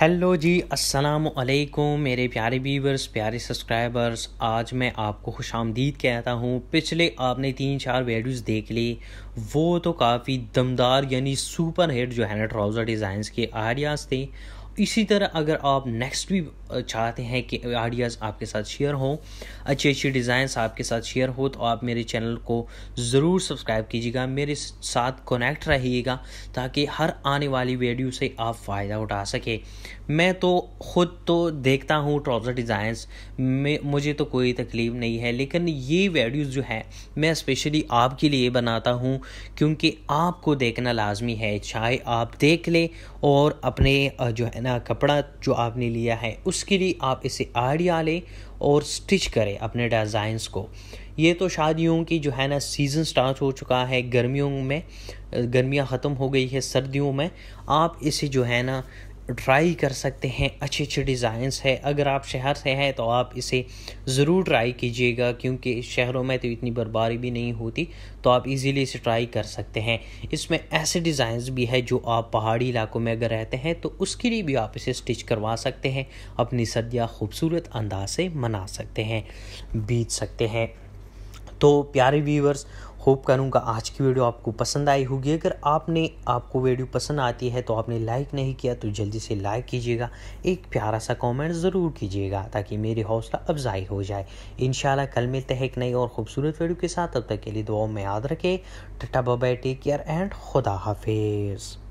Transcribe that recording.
hello जी अस्सलाम वालेकुम मेरे प्यारे व्यूवर्स प्यारे सब्सक्राइबर्स आज मैं आपको खुश आमदीद कहता हूँ पिछले आपने तीन चार वीडियोस देख ली वो तो काफ़ी दमदार यानी सुपर हिट जो है ना ट्राउज़र डिज़ाइंस के आइडियाज़ थे इसी तरह अगर आप नेक्स्ट भी चाहते हैं कि आइडियाज़ आपके साथ शेयर हो अच्छे अच्छी डिज़ाइंस आपके साथ शेयर हो तो आप मेरे चैनल को ज़रूर सब्सक्राइब कीजिएगा मेरे साथ कनेक्ट रहिएगा ताकि हर आने वाली वीडियो से आप फ़ायदा उठा सके मैं तो ख़ुद तो देखता हूँ ट्राउज़र डिज़ाइंस में मुझे तो कोई तकलीफ़ नहीं है लेकिन ये वीडियोज़ जो है मैं स्पेशली आपके लिए बनाता हूँ क्योंकि आपको देखना लाजमी है चाहे आप देख लें और अपने जो है अपना कपड़ा जो आपने लिया है उसके लिए आप इसे आइडिया लें और स्टिच करें अपने डिज़ाइंस को ये तो शादियों की जो है ना सीज़न स्टार्ट हो चुका है गर्मियों में गर्मियाँ ख़त्म हो गई है सर्दियों में आप इसे जो है ना ट्राई कर सकते हैं अच्छे अच्छे डिज़ाइंस है अगर आप शहर से हैं तो आप इसे ज़रूर ट्राई कीजिएगा क्योंकि शहरों में तो इतनी बर्बारी भी नहीं होती तो आप इजीली इसे ट्राई कर सकते हैं इसमें ऐसे डिज़ाइंस भी है जो आप पहाड़ी इलाकों में अगर रहते हैं तो उसके लिए भी आप इसे स्टिच करवा सकते हैं अपनी सदिया खूबसूरत अंदाज से मना सकते हैं बीत सकते हैं तो प्यारे व्यूवर्स होप करूँगा आज की वीडियो आपको पसंद आई होगी अगर आपने आपको वीडियो पसंद आती है तो आपने लाइक नहीं किया तो जल्दी से लाइक कीजिएगा एक प्यारा सा कमेंट ज़रूर कीजिएगा ताकि मेरी हौसला अफजाई हो जाए इन कल मिलते हैं एक नई और खूबसूरत वीडियो के साथ तब तक के लिए दुआओं में याद रखें tata bye bye take care and खुदा हाफिज़